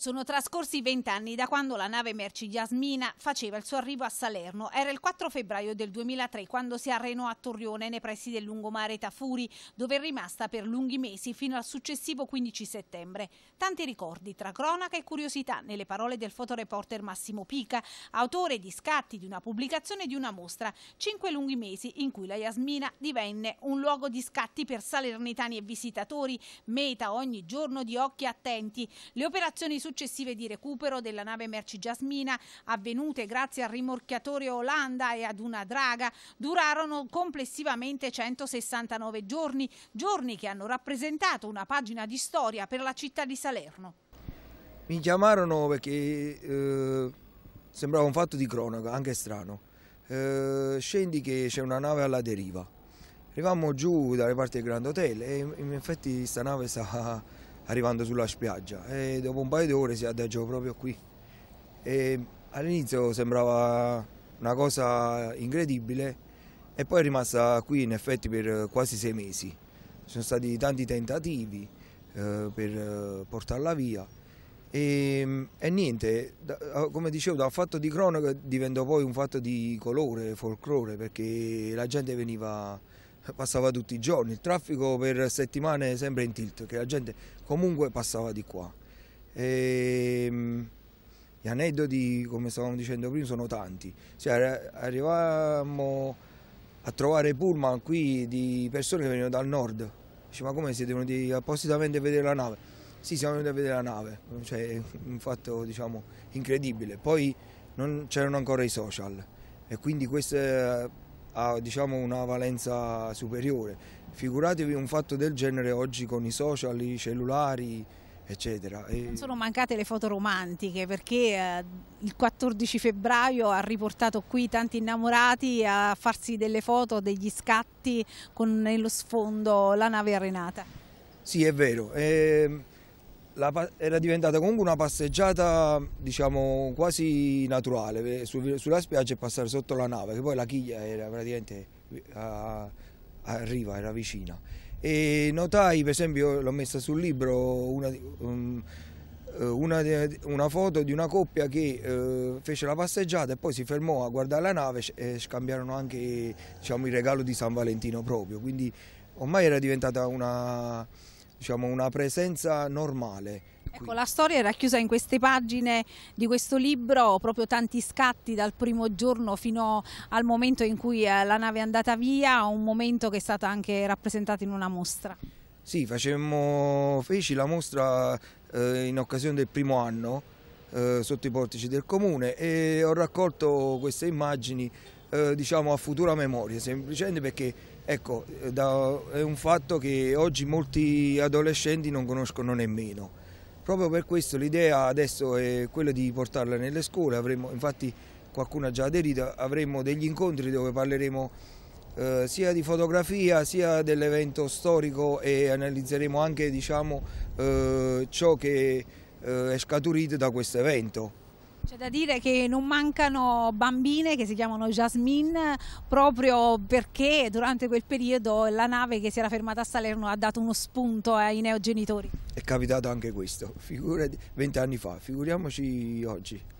Sono trascorsi vent'anni da quando la nave merci Yasmina faceva il suo arrivo a Salerno. Era il 4 febbraio del 2003 quando si arrenò a Torrione nei pressi del lungomare Tafuri, dove è rimasta per lunghi mesi fino al successivo 15 settembre. Tanti ricordi tra cronaca e curiosità nelle parole del fotoreporter Massimo Pica, autore di scatti di una pubblicazione di una mostra, cinque lunghi mesi in cui la Yasmina divenne un luogo di scatti per salernitani e visitatori, meta ogni giorno di occhi attenti. Le operazioni su successive di recupero della nave merci Giasmina avvenute grazie al rimorchiatore Olanda e ad una draga, durarono complessivamente 169 giorni, giorni che hanno rappresentato una pagina di storia per la città di Salerno. Mi chiamarono perché eh, sembrava un fatto di cronaca, anche strano. Eh, scendi che c'è una nave alla deriva. Arrivammo giù dalle parti del Grand Hotel e in effetti questa nave stava arrivando sulla spiaggia e dopo un paio di ore si adagiò proprio qui. E all'inizio sembrava una cosa incredibile e poi è rimasta qui in effetti per quasi sei mesi. Ci sono stati tanti tentativi eh, per eh, portarla via e, e niente, da, come dicevo, dal fatto di cronaca diventò poi un fatto di colore, folklore, perché la gente veniva passava tutti i giorni, il traffico per settimane sempre in tilt, che la gente comunque passava di qua. E, ehm, gli aneddoti, come stavamo dicendo prima, sono tanti. Cioè, arrivavamo a trovare pullman qui di persone che venivano dal nord. Dice, ma come siete venuti appositamente a vedere la nave? Sì, siamo venuti a vedere la nave, cioè, un fatto diciamo, incredibile. Poi non c'erano ancora i social e quindi queste ha diciamo, una valenza superiore. Figuratevi un fatto del genere oggi con i social, i cellulari, eccetera. E... Non sono mancate le foto romantiche perché eh, il 14 febbraio ha riportato qui tanti innamorati a farsi delle foto, degli scatti con nello sfondo la nave arenata. Sì, è vero. Eh era diventata comunque una passeggiata diciamo quasi naturale eh, sulla spiaggia e passare sotto la nave che poi la chiglia era praticamente eh, a, a riva era vicina e notai per esempio l'ho messa sul libro una, um, una, una, foto di una coppia che eh, fece la passeggiata e poi si fermò a guardare la nave e scambiarono anche diciamo, il regalo di San Valentino proprio quindi ormai era diventata una diciamo, una presenza normale. Ecco, la storia è racchiusa in queste pagine di questo libro, proprio tanti scatti dal primo giorno fino al momento in cui eh, la nave è andata via, un momento che è stato anche rappresentato in una mostra. Sì, facemmo, feci la mostra eh, in occasione del primo anno eh, sotto i portici del comune e ho raccolto queste immagini eh, diciamo, a futura memoria, semplicemente perché ecco, da, è un fatto che oggi molti adolescenti non conoscono nemmeno. Proprio per questo l'idea adesso è quella di portarla nelle scuole, avremo, infatti qualcuno ha già aderito, avremo degli incontri dove parleremo eh, sia di fotografia sia dell'evento storico e analizzeremo anche diciamo, eh, ciò che eh, è scaturito da questo evento. C'è da dire che non mancano bambine che si chiamano Jasmine proprio perché durante quel periodo la nave che si era fermata a Salerno ha dato uno spunto eh, ai neogenitori. È capitato anche questo, figurati, vent'anni fa, figuriamoci oggi.